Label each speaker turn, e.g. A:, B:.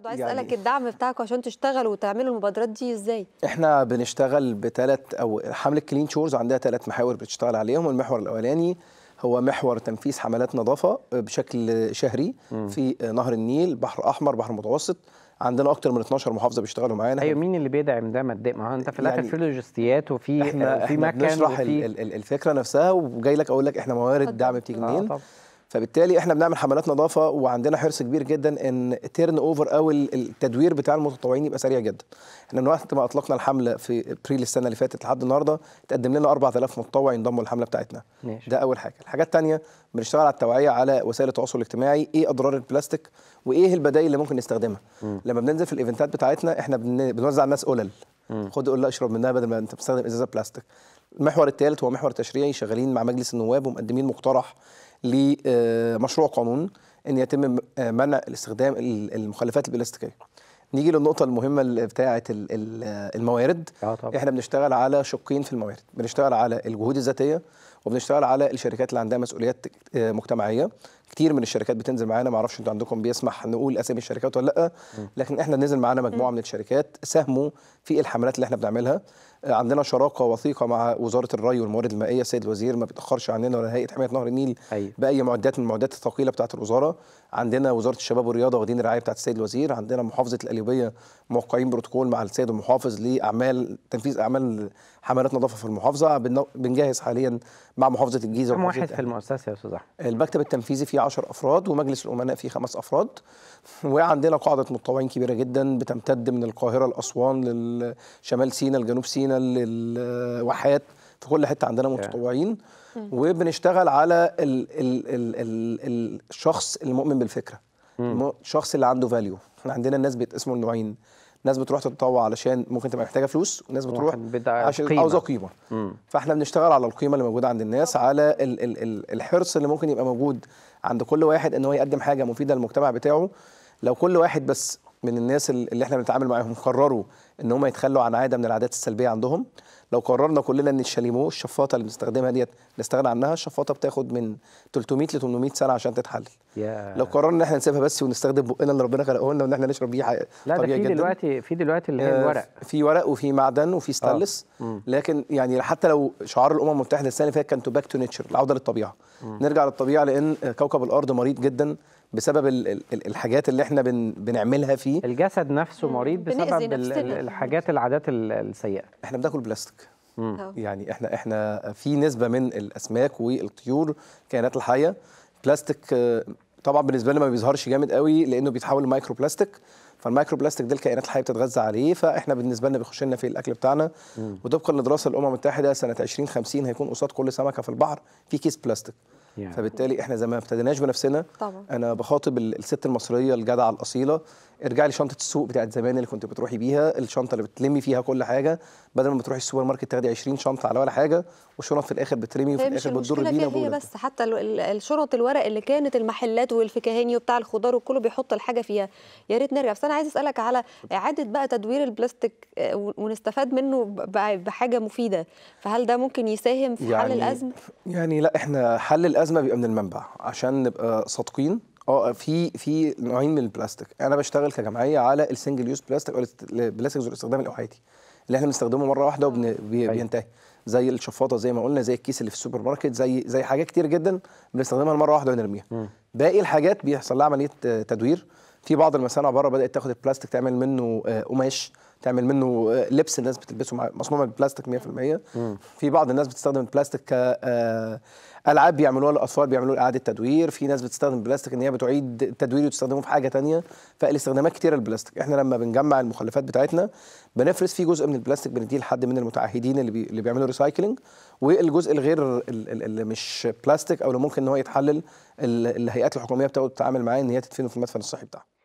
A: برضو عايز يعني اسالك يعني الدعم بتاعكم عشان تشتغلوا وتعملوا المبادرات دي ازاي احنا بنشتغل بثلاث او حمله كلين شورز عندها ثلاث محاور بتشتغل عليهم المحور الاولاني هو محور تنفيذ حملات نظافه بشكل شهري في نهر النيل بحر احمر بحر متوسط عندنا اكتر من 12 محافظه بيشتغلوا معانا ايوه مين اللي بيدعم ده ما ما هو انت في الاخر يعني في لوجستيات وفي احنا في مكان بنشرح وفي... الفكره نفسها وجاي لك اقول لك احنا موارد الدعم بتيجي منين آه فبالتالي احنا بنعمل حملات نظافه وعندنا حرص كبير جدا ان تيرن اوفر او التدوير بتاع المتطوعين يبقى سريع جدا احنا من وقت ما اطلقنا الحمله في ابريل السنه اللي فاتت لحد النهارده اتقدم لنا 4000 متطوع ينضموا للحمله بتاعتنا ماشي. ده اول حاجه الحاجه الثانيه بنشتغل على التوعيه على وسائل التواصل الاجتماعي ايه اضرار البلاستيك وايه البدائل اللي ممكن نستخدمها م. لما بننزل في الايفنتات بتاعتنا احنا بنوزع الناس قلل خد قله اشرب منها بدل ما انت بتستخدم ازازه بلاستيك المحور الثالث هو محور تشريعي شغالين مع مجلس النواب ومقدمين مقترح لمشروع قانون ان يتم آه، منع الاستخدام المخلفات البلاستيكيه نيجي للنقطه المهمه بتاعه الموارد آه احنا بنشتغل على شقين في الموارد بنشتغل على الجهود الذاتيه وبنشتغل على الشركات اللي عندها مسؤوليات آه، مجتمعيه كتير من الشركات بتنزل معانا ما اعرفش انتوا عندكم بيسمح نقول اسامي الشركات ولا لا لكن احنا نزل معانا مجموعه من الشركات ساهموا في الحملات اللي احنا بنعملها آه، عندنا شراكه وثيقه مع وزاره الري والموارد المائيه السيد الوزير ما بيتاخرش عننا ولا هيئه حمايه نهر النيل أيوة. باي معدات من المعدات الثقيله بتاعه الوزاره عندنا وزاره الشباب والرياضه واخدين الرعايه بتاعه السيد الوزير عندنا محافظه القليوبيه موقعين بروتوكول مع السيد المحافظ لاعمال تنفيذ اعمال حملات نظافه في المحافظه بنجهز حاليا مع محافظه الجيزه كم واحد في المؤسسه يا استاذ المكتب التنفيذي في فيه 10 افراد ومجلس الامناء فيه خمس افراد وعندنا قاعده متطوعين كبيره جدا بتمتد من القاهره لاسوان لشمال سيناء لجنوب سيناء للواحات في كل حته عندنا متطوعين وبنشتغل على الـ الـ الـ الـ الشخص المؤمن بالفكره الشخص اللي عنده فاليو احنا عندنا الناس بيتقسموا لنوعين ناس بتروح تتطوع علشان ممكن تبقى محتاجه فلوس وناس بتروح عشان عاوزه قيمه مم. فاحنا بنشتغل على القيمه اللي موجوده عند الناس على ال ال ال الحرص اللي ممكن يبقى موجود عند كل واحد ان هو يقدم حاجه مفيده للمجتمع بتاعه لو كل واحد بس من الناس اللي احنا بنتعامل معاهم قرروا ان هم يتخلوا عن عاده من العادات السلبيه عندهم لو قررنا كلنا ان الشاليمو الشفاطه اللي بنستخدمها ديت نستغنى عنها الشفاطه بتاخد من 300 ل 800 سنه عشان تتحل yeah. لو قررنا ان احنا نسيبها بس ونستخدم بقنا اللي ربنا خلقه لنا وان احنا نشرب بيه حاجه لا ده في دلوقتي في دلوقتي اللي هي آه، الورق في ورق وفي معدن وفي آه. ستانلس لكن يعني حتى لو شعار الامم المتحده السنه اللي فاتت كان تو باك تو نيتشر العوده للطبيعه مم. نرجع للطبيعه لان كوكب الارض مريض جدا بسبب الحاجات اللي احنا بنعملها فيه الجسد نفسه مريض بسبب الحاجات العادات السيئه احنا بناكل بلاستيك يعني احنا احنا في نسبه من الاسماك والطيور الكائنات الحيه بلاستيك آه، طبعا بالنسبه لنا ما بيظهرش جامد قوي لانه بيتحول لمايكرو بلاستيك فالمايكرو بلاستيك ده الكائنات الحيه بتتغذى عليه فاحنا بالنسبه لنا بيخش لنا في الاكل بتاعنا وطبقا لدراسه الامم المتحده سنه 2050 هيكون قصاد كل سمكه في البحر في كيس بلاستيك فبالتالي احنا زي ما ابتديناش بنفسنا طبعا. انا بخاطب الست المصريه الجدعه الاصيله ارجعي شنطه السوق بتاعت زمان اللي كنت بتروحي بيها الشنطه اللي بتلمي فيها كل حاجه بدل ما بتروحي السوبر ماركت تاخدي 20 شنطه على ولا حاجه والشنط في الاخر بترمي وفي الاخر بتضر بينا هي بس حتى الشنط الورق اللي كانت المحلات والفكاهاني وبتاع الخضار وكله بيحط الحاجه فيها يا ريت نرجع بس انا عايز اسالك على اعاده بقى تدوير البلاستيك آه، ونستفاد منه بحاجه مفيده فهل ده ممكن يساهم في يعني حل الازمه يعني لا احنا حل الازمه بيبقى من المنبع عشان نبقى صادقين اه في في نوعين من البلاستيك انا بشتغل كجمعيه على السنجل يوز بلاستيك او البلاستيك ذو الاستخدام الاحادي اللي احنا بنستخدمه مره واحده وبينتهي آه. أيوه. زي الشفاطه زي ما قلنا زي الكيس اللي في السوبر ماركت زي زي حاجات كتير جدا بنستخدمها مره واحده ونرميها باقي الحاجات بيحصل لها عمليه آه، تدوير في بعض المصانع بره بدات تاخد البلاستيك تعمل منه آه، قماش آه تعمل منه آه، لبس الناس بتلبسه مصنوع من البلاستيك 100% في بعض الناس بتستخدم البلاستيك ك آه، العاب بيعملوها للاطفال بيعملوا اعاده تدوير في ناس بتستخدم البلاستيك ان هي بتعيد التدوير وتستخدمه في حاجه تانية فالاستخدامات كثيره للبلاستيك احنا لما بنجمع المخلفات بتاعتنا بنفرز فيه جزء من البلاستيك بنديه لحد من المتعهدين اللي, بي... اللي بيعملوا ريسايكلينج والجزء الغير اللي مش بلاستيك او اللي ممكن ان هو يتحلل الهيئات الحكوميه بتاعته تتعامل معاه ان هي تدفنه في المدفن الصحي بتاعها